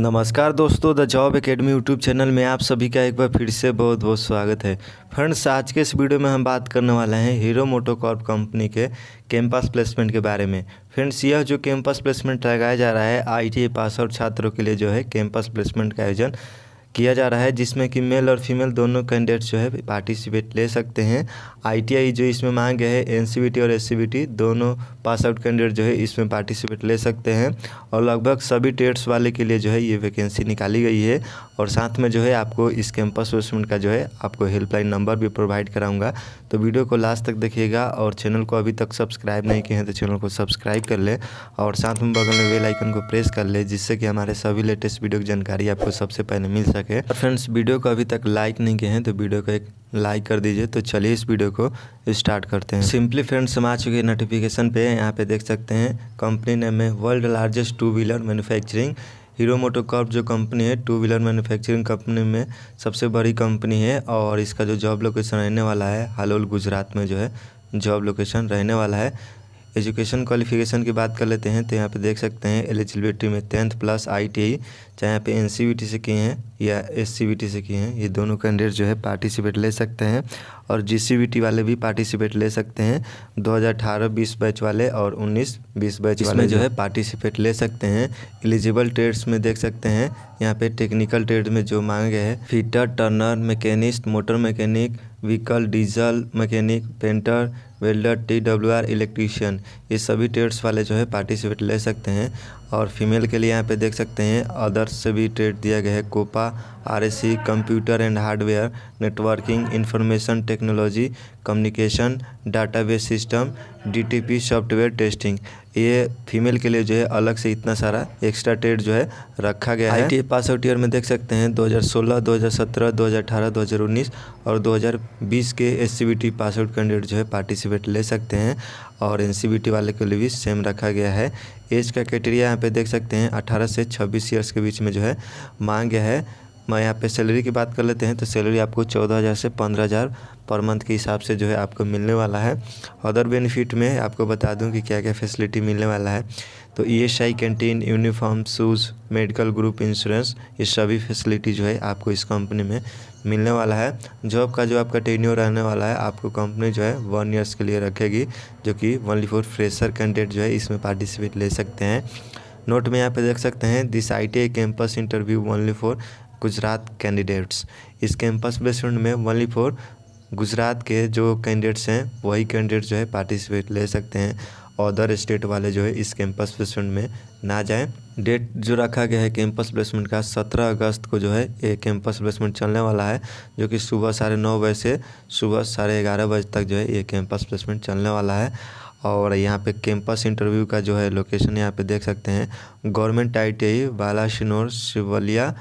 नमस्कार दोस्तों the job academy YouTube channel में आप सभी का एक बार फिर से बहुत बहुत स्वागत है फ्रेंड्स आज के इस वीडियो में हम बात करने वाले हैं हीरो मोटोकॉर्प कंपनी के कैंपस प्लेसमेंट के बारे में फ्रेंड्स यह जो कैंपस प्लेसमेंट लगाया जा रहा है आईटीए e पास आउट छात्रों के लिए जो है कैंपस प्लेसमेंट का आयोजन किया जा रहा है जिसमें कि मेल और फीमेल दोनों कैंडिडेट्स जो है पार्टिसिपेट ले सकते हैं आईटीआई जो इसमें मांग है एनसीबीटी और एससीबीटी दोनों पास आउट कैंडिडेट जो है इसमें पार्टिसिपेट ले सकते हैं और लगभग सभी टेट्स वाले के लिए जो है ये वैकेंसी निकाली गई है और साथ में जो है आपको इस कैंपस प्लेसमेंट का जो है आपको हेल्पलाइन नंबर भी प्रोवाइड कराऊँगा तो वीडियो को लास्ट तक देखिएगा और चैनल को अभी तक सब्सक्राइब नहीं किए हैं तो चैनल को सब्सक्राइब कर लें और साथ में बगल में वेलाइकन को प्रेस कर लें जिससे कि हमारे सभी लेटेस्ट वीडियो की जानकारी आपको सबसे पहले मिल सके सके और फ्रेंड्स वीडियो को अभी तक लाइक नहीं किए हैं तो वीडियो को एक लाइक कर दीजिए तो चलिए इस वीडियो को स्टार्ट करते हैं सिंपली फ्रेंड्स हम आ चुके हैं नोटिफिकेशन पे यहाँ पे देख सकते हैं कंपनी नेम है world largest two wheeler manufacturing Hero Corp जो कंपनी है टू व्हीलर मैन्युफैक्चरिंग कंपनी में सबसे बड़ी कंपनी है और इसका जो जॉब लोकेशन रहने वाला है हालोल गुजरात में जो है जॉब लोकेशन रहने वाला है एजुकेशन क्वालिफिकेशन की बात कर लेते हैं तो यहाँ पे देख सकते हैं एलिजिबिलिटी में टेंथ प्लस आई टी चाहे यहाँ पे एन से किए हैं या एस से किए हैं ये दोनों कैंडिडेट जो है पार्टिसिपेट ले सकते हैं और जी वाले भी पार्टिसिपेट ले सकते हैं 2018-20 बैच वाले और 19-20 बैच वाले जो है पार्टिसिपेट ले सकते हैं एलिजिबल ट्रेड्स में देख सकते हैं यहाँ पे टेक्निकल ट्रेड में जो मांगे हैं fitter turner machinist motor mechanic vehicle diesel mechanic painter welder T W R electrician ये सभी ट्रेड्स वाले जो है पार्टिसिपेट ले सकते हैं और फीमेल के लिए यहाँ पे देख सकते हैं अदर्स से भी ट्रेड दिया गया है COPA C computer and hardware networking information technology communication database system DTP software testing ये फीमेल के लिए जो है अलग से इतना सारा एक्स्ट्रा ट्रेड जो है रखा गया है आई पास आउट ईयर में देख सकते हैं 2016, 2017, 2018, 2019 और 2020 के एस पास आउट कैंडिडेट जो है पार्टिसिपेट पार्टिसिपेट ले सकते हैं और एन वाले के लिए भी सेम रखा गया है एज का क्राइटेरिया यहाँ पे देख सकते हैं 18 से 26 ईयर्स के बीच में जो है मांग गया है मैं यहाँ पे सैलरी की बात कर लेते हैं तो सैलरी आपको चौदह हज़ार से पंद्रह हज़ार पर मंथ के हिसाब से जो है आपको मिलने वाला है अदर बेनिफिट में आपको बता दूं कि क्या क्या फैसिलिटी मिलने वाला है तो E S I canteen uniform shoes medical group insurance ये सभी फैसिलिटी जो है आपको इस कंपनी में मिलने वाला है जॉब का जो आपका टेन्यू रहने वाला है आपको कंपनी जो है वन ईयर्स के लिए रखेगी जो कि ओनली फोर फ्रेशर कैंडिडेट जो है इसमें पार्टिसिपेट ले सकते हैं नोट में यहाँ पे देख सकते हैं this I T campus interview only for Gujarat candidates इस कैंपस बेसमेंट में वनली फोर गुजरात के जो कैंडिडेट्स हैं वही कैंडिडेट जो है पार्टिसिपेट ले सकते हैं अदर स्टेट वाले जो है इस कैंपस प्लेसमेंट में ना जाएं डेट जो रखा गया है कैंपस प्लेसमेंट का सत्रह अगस्त को जो है ये कैंपस प्लेसमेंट चलने वाला है जो कि सुबह साढ़े नौ बजे से सुबह साढ़े ग्यारह बजे तक जो है ये कैंपस प्लेसमेंट चलने वाला है और यहाँ पे कैंपस इंटरव्यू का जो है लोकेशन यहाँ पे देख सकते हैं government I T I Balasinor Shivliya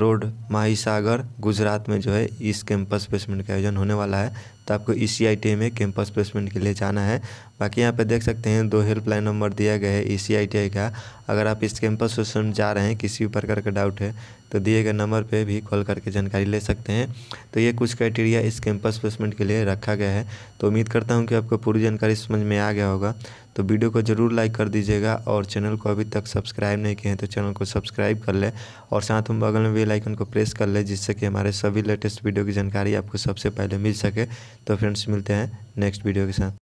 road Mahi Sagar Gujarat में जो है इस कैंपस प्लेसमेंट का आयोजन होने वाला है तो आपको ई e सी में कैंपस प्लेसमेंट के लिए जाना है बाकी यहाँ पे देख सकते हैं दो हेल्पलाइन नंबर दिया गया है ई e सी का अगर आप इस कैंपस प्लेसमेंट जा रहे हैं किसी भी प्रकार का डाउट है तो दिए गए नंबर पे भी कॉल करके जानकारी ले सकते हैं तो ये कुछ क्राइटेरिया इस कैंपस प्लेसमेंट के लिए रखा गया है तो उम्मीद करता हूँ कि आपको पूरी जानकारी समझ में आ गया होगा तो वीडियो को ज़रूर लाइक कर दीजिएगा और चैनल को अभी तक सब्सक्राइब नहीं किए हैं तो चैनल को सब्सक्राइब कर लें और साथ में बगल में बेल को प्रेस कर लें जिससे कि हमारे सभी लेटेस्ट वीडियो की जानकारी आपको सबसे पहले मिल सके तो फ्रेंड्स मिलते हैं नेक्स्ट वीडियो के साथ